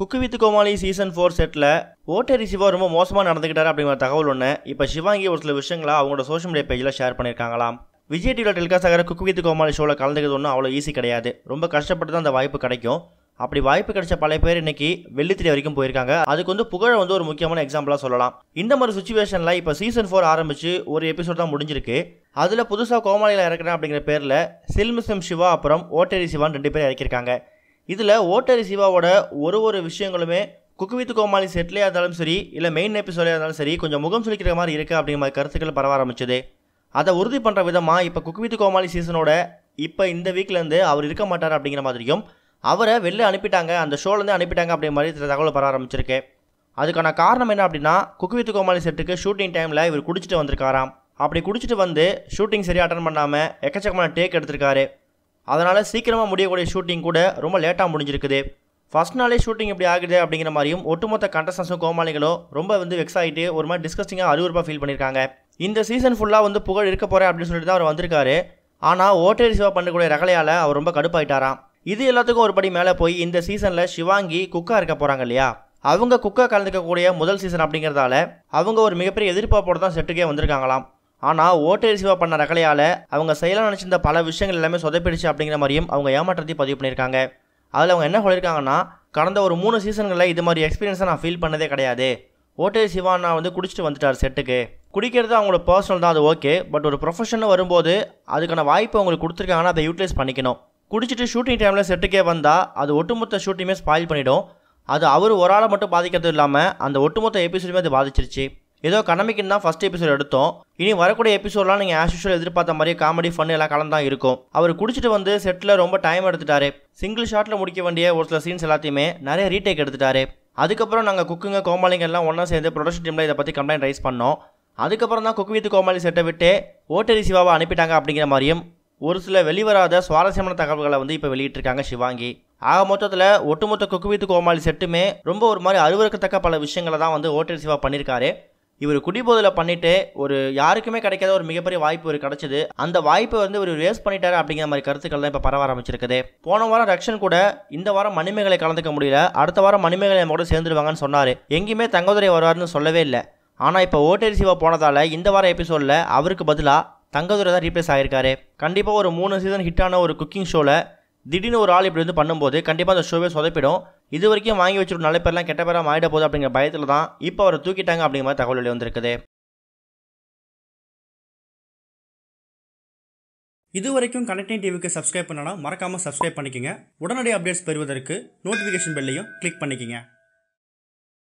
cook with Comali season four செட்டில் ஓட்டர் சிவா ரொம்ப மோசமாக நடந்துக்கிட்டார் அப்படிங்கிற தகவல் ஒன்று இப்போ சிவாங்கி ஒரு சில விஷயங்களை அவங்களோட சோஷியல் மீடியா பேஜில் ஷேர் பண்ணியிருக்காங்களாம் விஜய் டிவியில் டெலிகாஸ்ட் ஆகிற குக்கு வித் கோமாளி ஷோவில் கலந்துக்கிறது ஒன்றும் அவ்வளோ ஈஸி கிடையாது ரொம்ப கஷ்டப்பட்டு தான் அந்த வாய்ப்பு கிடைக்கும் அப்படி வாய்ப்பு கிடைச்ச பல பேர் இன்னைக்கு வெள்ளித்திரை வரைக்கும் போயிருக்காங்க அதுக்கு வந்து புகழை வந்து ஒரு முக்கியமான எக்ஸாம்பிளாக சொல்லலாம் இந்த மாதிரி சுச்சுவேஷனில் இப்போ சீசன் ஃபோர் ஆரம்பிச்சு ஒரு எபிசோட் தான் முடிஞ்சிருக்கு அதில் புதுசாக கோமாளியில் இறக்குறேன் அப்படிங்கிற பேரில் சில்மிசம் சிவா அப்புறம் ஓட்டேரி சிவான் ரெண்டு பேரும் இறக்கியிருக்காங்க இதில் ஓட்டரி சிவாவோட ஒரு ஒரு விஷயங்களுமே குக்கு வித் கோமாளி செட்டிலே இருந்தாலும் சரி இல்லை மெயின் எபிசோடே இருந்தாலும் சரி கொஞ்சம் முகம் சுழிக்கிற மாதிரி இருக்குது அப்படிங்கிற மாதிரி கருத்துக்கள் பரவ ஆரம்பிச்சது அதை உறுதி பண்ணுற விதமாக இப்போ குக்கு வித் கோமாளி சீசனோட இப்போ இந்த வீக்லேருந்து அவர் இருக்க மாட்டார் அப்படிங்கிற மாதிரியும் அவரை வெளில அனுப்பிட்டாங்க அந்த ஷோலேருந்து அனுப்பிட்டாங்க அப்படிங்கிற மாதிரி சில தகவல் பரவ ஆரம்பிச்சிருக்கு அதுக்கான காரணம் என்ன அப்படின்னா குக்கு வித் கோமாளி செட்டுக்கு ஷூட்டிங் டைமில் இவர் குடிச்சிட்டு வந்திருக்காராம் அப்படி குடிச்சிட்டு வந்து ஷூட்டிங் சரியாக அட்டன் பண்ணாமல் எக்கச்சக்கமான டேக் எடுத்திருக்காரு அதனால் சீக்கிரமாக முடியக்கூடிய ஷூட்டிங் கூட ரொம்ப லேட்டாக முடிஞ்சிருக்குது ஃபஸ்ட் நாளே ஷூட்டிங் இப்படி ஆகுது அப்படிங்கிற மாதிரியும் ஒட்டுமொத்த கண்டஸ்டன்ஸும் கோமாளிகளும் ரொம்ப வந்து வெக்ஸ் ஆகிட்டு ஒரு மாதிரி டிஸ்கஸ்டிங்காக அறிவுறுப்பாக ஃபீல் பண்ணியிருக்காங்க இந்த சீசன் ஃபுல்லாக வந்து புகழ் இருக்க போகிறேன் அப்படின்னு சொல்லிட்டு தான் அவர் வந்திருக்காரு ஆனால் ஓட்டை சிவா பண்ணக்கூடிய ரகலையால் அவர் ரொம்ப கடுப்பாயிட்டாராம் இது எல்லாத்துக்கும் ஒரு படி மேலே போய் இந்த சீசனில் சிவாங்கி குக்கா இருக்க போகிறாங்க இல்லையா அவங்க குக்கா கலந்துக்கக்கூடிய முதல் சீசன் அப்படிங்கிறதால அவங்க ஒரு மிகப்பெரிய எதிர்பார்ப்போடு தான் செட்டுக்கே வந்திருக்காங்களாம் ஆனால் ஓட்டை ரிசீவாக பண்ண ரகலையால் அவங்க செயலாக நினச்சிருந்த பல விஷயங்கள் எல்லாமே சொதப்பிடுச்சு அப்படிங்கிற மாதிரியும் அவங்க ஏமாற்றத்தையும் பதிவு பண்ணியிருக்காங்க அதில் அவங்க என்ன சொல்லியிருக்காங்கன்னா கடந்த ஒரு மூணு சீசன்களில் இது மாதிரி எக்ஸ்பீரியன்ஸை நான் ஃபீல் பண்ணதே கிடையாது ஓட்டே சிவானா வந்து குடிச்சிட்டு வந்துட்டார் செட்டுக்கு குடிக்கிறது அவங்களோட பர்சனல் தான் அது ஓகே பட் ஒரு ப்ரொஃபஷனில் வரும்போது அதுக்கான வாய்ப்பு அவங்களுக்கு கொடுத்துருக்காங்கன்னா அதை யூட்டிலைஸ் பண்ணிக்கணும் குடிச்சிட்டு ஷூட்டிங் டைமில் செட்டுக்கே வந்தால் அது ஒட்டுமொத்த ஷூட்டிங்குமே ஸ்பாயில் பண்ணிவிடும் அது அவர் ஒரு ஆளை மட்டும் பாதிக்கிறது இல்லாமல் அந்த ஒட்டுமொத்த எபிசோடுமே அது பாதிச்சிருச்சு ஏதோ கணமிக்குன்னு தான் ஃபஸ்ட் எபிசோட் எடுத்தோம் இனி வரக்கூடிய எபிசோட்லாம் நீங்கள் ஆஸ் யூஷுவல் எதிர்பார்த்த மாதிரி காமெடி ஃபன் எல்லாம் கலந்தான் இருக்கும் அவர் குடிச்சிட்டு வந்து செட்டில் ரொம்ப டைம் எடுத்துட்டாரு சிங்கிள் ஷாட்டில் முடிக்க வேண்டிய ஒரு சில சீன்ஸ் எல்லாத்தையுமே நிறைய ரீடேக் எடுத்துட்டாரு அதுக்கப்புறம் நாங்கள் குக்குங்க கோமாளிங்க எல்லாம் ஒன்றா சேர்ந்து ப்ரொடக்ஷன் டீமில் இதை பற்றி கம்ப்ளைண்ட் ரைஸ் பண்ணோம் அதுக்கப்புறம் தான் குக்கு வித் கோமாளி செட்டை விட்டு ஓட்டரி சிவாவை அனுப்பிட்டாங்க அப்படிங்கிற மாதிரியும் ஒரு சில வெளிவராத சுவாரஸ்யமான தகவல்களை வந்து இப்போ வெளியிட்டிருக்காங்க சிவாங்கி ஆக மொத்தத்தில் ஒட்டுமொத்த குக்கு வித் கோமாளி செட்டுமே ரொம்ப ஒரு மாதிரி அறிவுறுக்கத்தக்க பல விஷயங்களை தான் வந்து ஓட்டரி சிவா பண்ணியிருக்காரு இவர் குடிபோதில் பண்ணிட்டு ஒரு யாருக்குமே கிடைக்காத ஒரு மிகப்பெரிய வாய்ப்பு ஒரு கிடைச்சது அந்த வாய்ப்பை வந்து ஒரு வேஸ்ட் பண்ணிட்டாரு அப்படிங்கிற மாதிரி கருத்துக்கள்லாம் இப்போ பரவ ஆரம்பிச்சிருக்குது போன வாரம் ரக்ஷன் கூட இந்த வாரம் மணிமேகலை கலந்துக்க முடியல அடுத்த வாரம் மணிமேகலை கூட சேர்ந்துருவாங்கன்னு சொன்னார் எங்கேயுமே தங்கதுரை வருவார்னு சொல்லவே இல்லை ஆனால் இப்போ ஓட்டரி சிவா போனதால் இந்த வார எபிசோடில் அவருக்கு பதிலாக தங்கதுரை தான் ரீப்ளேஸ் ஆகியிருக்காரு கண்டிப்பாக ஒரு மூணு சீசன் ஹிட்டான ஒரு குக்கிங் ஷோவில் திடீர்னு ஒரு ஆள் இப்படி வந்து பண்ணும்போது கண்டிப்பாக அந்த ஷோவே சொதப்பிடும் இது வரைக்கும் வாங்கி வச்சுட்டு நல்ல பேர்லாம் கெட்ட பேராக மாறிட போகுது அப்படிங்கிற பயத்தில் தான் இப்போ அவரை தூக்கிட்டாங்க அப்படிங்கிற மாதிரி தகவல் வந்திருக்குது இது வரைக்கும் கனெக்டிங் டிவிக்கு சப்ஸ்கிரைப் பண்ணனா மறக்காமல் சப்ஸ்கிரைப் பண்ணிக்கோங்க உடனடி அப்டேட்ஸ் பெறுவதற்கு நோட்டிஃபிகேஷன் பெல்லையும் கிளிக் பண்ணிக்கோங்க